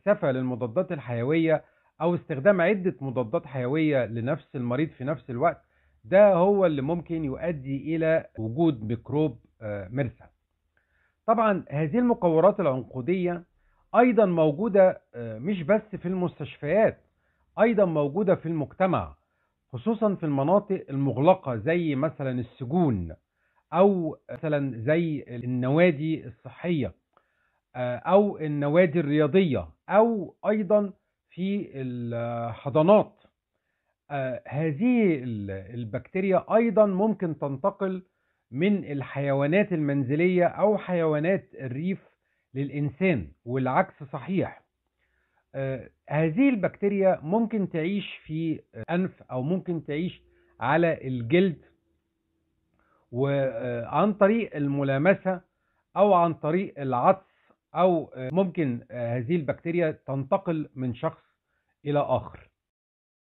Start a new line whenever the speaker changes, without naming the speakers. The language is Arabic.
الكثافه للمضادات الحيوية أو استخدام عدة مضادات حيوية لنفس المريض في نفس الوقت ده هو اللي ممكن يؤدي إلى وجود ميكروب آه، مرسى طبعا هذه المقورات العنقودية أيضا موجودة آه، مش بس في المستشفيات أيضا موجودة في المجتمع خصوصا في المناطق المغلقة زي مثلا السجون أو مثلا زي النوادي الصحية آه، او النوادي الرياضيه او ايضا في الحضانات آه، هذه البكتيريا ايضا ممكن تنتقل من الحيوانات المنزليه او حيوانات الريف للانسان والعكس صحيح آه، هذه البكتيريا ممكن تعيش في انف او ممكن تعيش على الجلد وعن طريق الملامسه او عن طريق العطس أو ممكن آه، هذه البكتيريا تنتقل من شخص إلى آخر